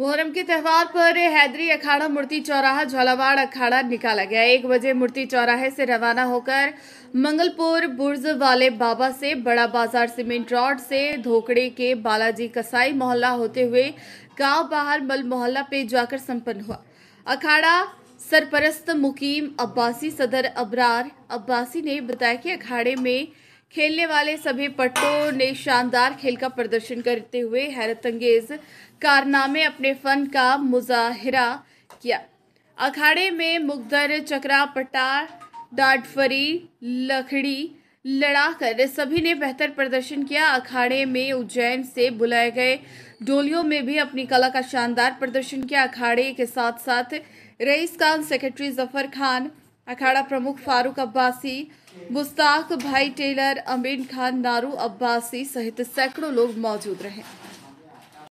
मुहर्रम के त्यौहार पर हैदरी अखाड़ा मूर्ति चौराहा झालावाड़ अखाड़ा निकाला गया एक बजे मूर्ति चौराहे से रवाना होकर मंगलपुर बुर्ज वाले बाबा से बड़ा बाजार सीमेंट रोड से धोकड़े के बालाजी कसाई मोहल्ला होते हुए गांव बाहर मल मोहल्ला पे जाकर संपन्न हुआ अखाड़ा सरपरस्त मुकीम अब्बासी सदर अबरार अब्बासी ने बताया कि अखाड़े में खेलने वाले सभी पट्टों ने शानदार खेल का प्रदर्शन करते हुए अंगेज कारनामे अपने फन का मुजाहरा किया अखाड़े में मुगदर चक्रा पट्टा डाटफरी लखड़ी लड़ाकर सभी ने बेहतर प्रदर्शन किया अखाड़े में उज्जैन से बुलाए गए डोलियों में भी अपनी कला का शानदार प्रदर्शन किया अखाड़े के साथ साथ रईस खान सेक्रेटरी जफर खान अखाड़ा प्रमुख फारूक अब्बासी मुस्ताक भाई टेलर अमीन खान नारू अब्बासी सहित सैकड़ों लोग मौजूद रहे